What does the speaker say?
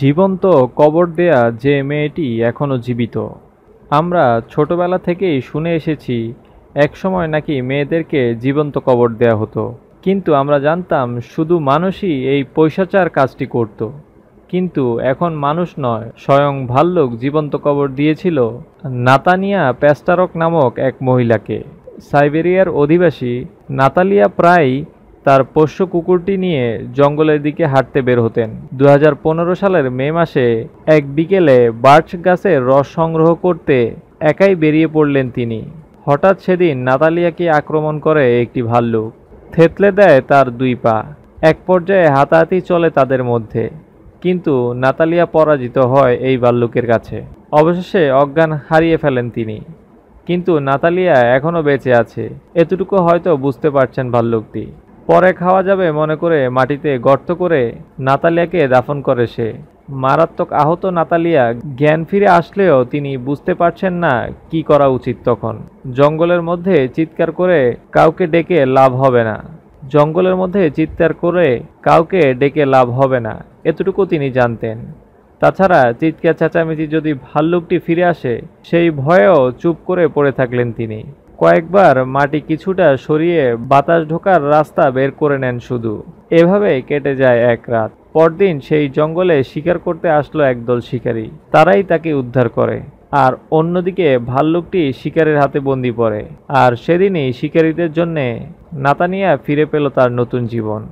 জীবন্ত কবর দেয়া যে মেয়েটি এখনও জীবিত আমরা ছোটবেলা থেকেই শুনে এসেছি একসময় নাকি মেয়েদেরকে জীবন্ত কবর দেয়া হতো কিন্তু আমরা জানতাম শুধু মানুষই এই পয়সাচার কাজটি করত কিন্তু এখন মানুষ নয় স্বয়ং ভাল্লুক জীবন্ত কবর দিয়েছিল নাতানিয়া প্যাস্টারক নামক এক মহিলাকে সাইবেরিয়ার অধিবাসী নাতালিয়া প্রায় তার পোষ্য কুকুরটি নিয়ে জঙ্গলের দিকে হাঁটতে বের হতেন দু সালের মে মাসে এক বিকেলে বার্চ গাছের রস সংগ্রহ করতে একাই বেরিয়ে পড়লেন তিনি হঠাৎ সেদিন নাতালিয়াকে আক্রমণ করে একটি ভাল্লুক থেতলে দেয় তার দুই পা এক পর্যায়ে হাতাহাতি চলে তাদের মধ্যে কিন্তু নাতালিয়া পরাজিত হয় এই ভাল্লুকের কাছে অবশেষে অজ্ঞান হারিয়ে ফেলেন তিনি কিন্তু নাতালিয়া এখনও বেঁচে আছে এতটুকু হয়তো বুঝতে পারছেন ভাল্লুকটি পরে খাওয়া যাবে মনে করে মাটিতে গর্ত করে নাতালিয়াকে দাফন করে সে মারাত্মক আহত নাতালিয়া জ্ঞান ফিরে আসলেও তিনি বুঝতে পারছেন না কি করা উচিত তখন জঙ্গলের মধ্যে চিৎকার করে কাউকে ডেকে লাভ হবে না জঙ্গলের মধ্যে চিৎকার করে কাউকে ডেকে লাভ হবে না এতটুকু তিনি জানতেন তাছাড়া চিৎকার চেঁচামেচি যদি ভাল্লুকটি ফিরে আসে সেই ভয়েও চুপ করে পড়ে থাকলেন তিনি কয়েকবার মাটি কিছুটা সরিয়ে বাতাস ঢোকার রাস্তা বের করে নেন শুধু এভাবে কেটে যায় এক রাত পরদিন সেই জঙ্গলে শিকার করতে আসলো একদল শিকারী তারাই তাকে উদ্ধার করে আর অন্যদিকে ভাল্লুকটি শিকারের হাতে বন্দি পড়ে আর সেদিনই শিকারীদের জন্যে নাতানিয়া ফিরে পেল তার নতুন জীবন